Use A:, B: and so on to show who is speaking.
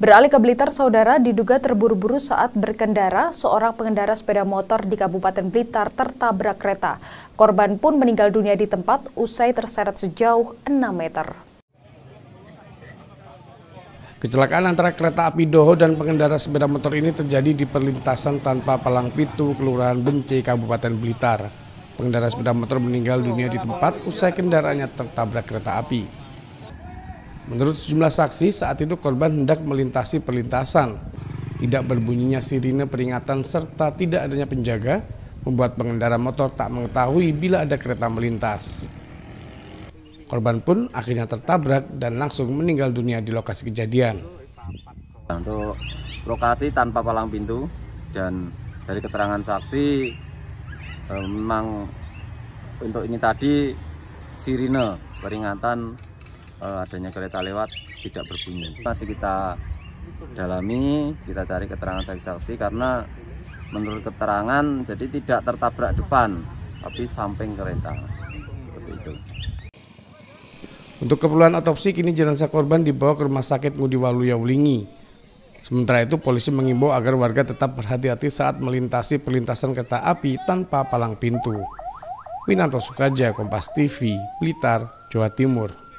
A: Beralih ke Blitar, saudara diduga terburu-buru saat berkendara, seorang pengendara sepeda motor di Kabupaten Blitar tertabrak kereta. Korban pun meninggal dunia di tempat usai terseret sejauh 6 meter.
B: Kecelakaan antara kereta api Doho dan pengendara sepeda motor ini terjadi di perlintasan tanpa palang pintu Kelurahan Benci, Kabupaten Blitar. Pengendara sepeda motor meninggal dunia di tempat usai kendaraannya tertabrak kereta api. Menurut sejumlah saksi, saat itu korban hendak melintasi perlintasan. Tidak berbunyinya sirine peringatan serta tidak adanya penjaga membuat pengendara motor tak mengetahui bila ada kereta melintas. Korban pun akhirnya tertabrak dan langsung meninggal dunia di lokasi kejadian.
C: Untuk lokasi tanpa palang pintu dan dari keterangan saksi eh, memang untuk ini tadi sirine peringatan Eh, adanya kereta lewat tidak berbunyi. Masih kita dalami, kita cari keterangan dari saksi karena menurut keterangan jadi tidak tertabrak depan, tapi samping kereta. Seperti itu.
B: Untuk keperluan otopsi kini jenazah korban dibawa ke rumah sakit Ngudi Waluya Wulingi. Sementara itu polisi mengimbau agar warga tetap berhati-hati saat melintasi perlintasan kereta api tanpa palang pintu. Winanto Sukaja, Kompas TV, Blitar, Jawa Timur.